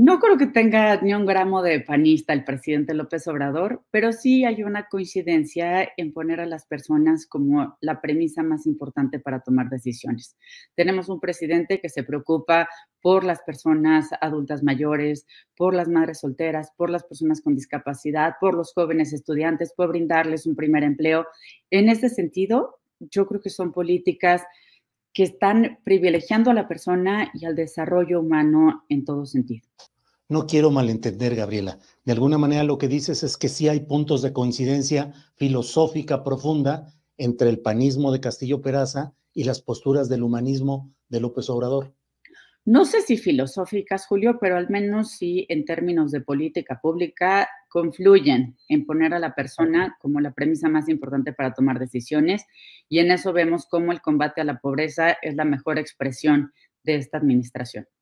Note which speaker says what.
Speaker 1: No creo que tenga ni un gramo de panista el presidente López Obrador, pero sí hay una coincidencia en poner a las personas como la premisa más importante para tomar decisiones. Tenemos un presidente que se preocupa por las personas adultas mayores, por las madres solteras, por las personas con discapacidad, por los jóvenes estudiantes, por brindarles un primer empleo. En ese sentido, yo creo que son políticas que están privilegiando a la persona y al desarrollo humano en todo sentido.
Speaker 2: No quiero malentender, Gabriela. De alguna manera lo que dices es que sí hay puntos de coincidencia filosófica profunda entre el panismo de Castillo Peraza y las posturas del humanismo de López Obrador
Speaker 1: no sé si filosóficas, Julio, pero al menos sí en términos de política pública confluyen en poner a la persona como la premisa más importante para tomar decisiones y en eso vemos cómo el combate a la pobreza es la mejor expresión de esta administración.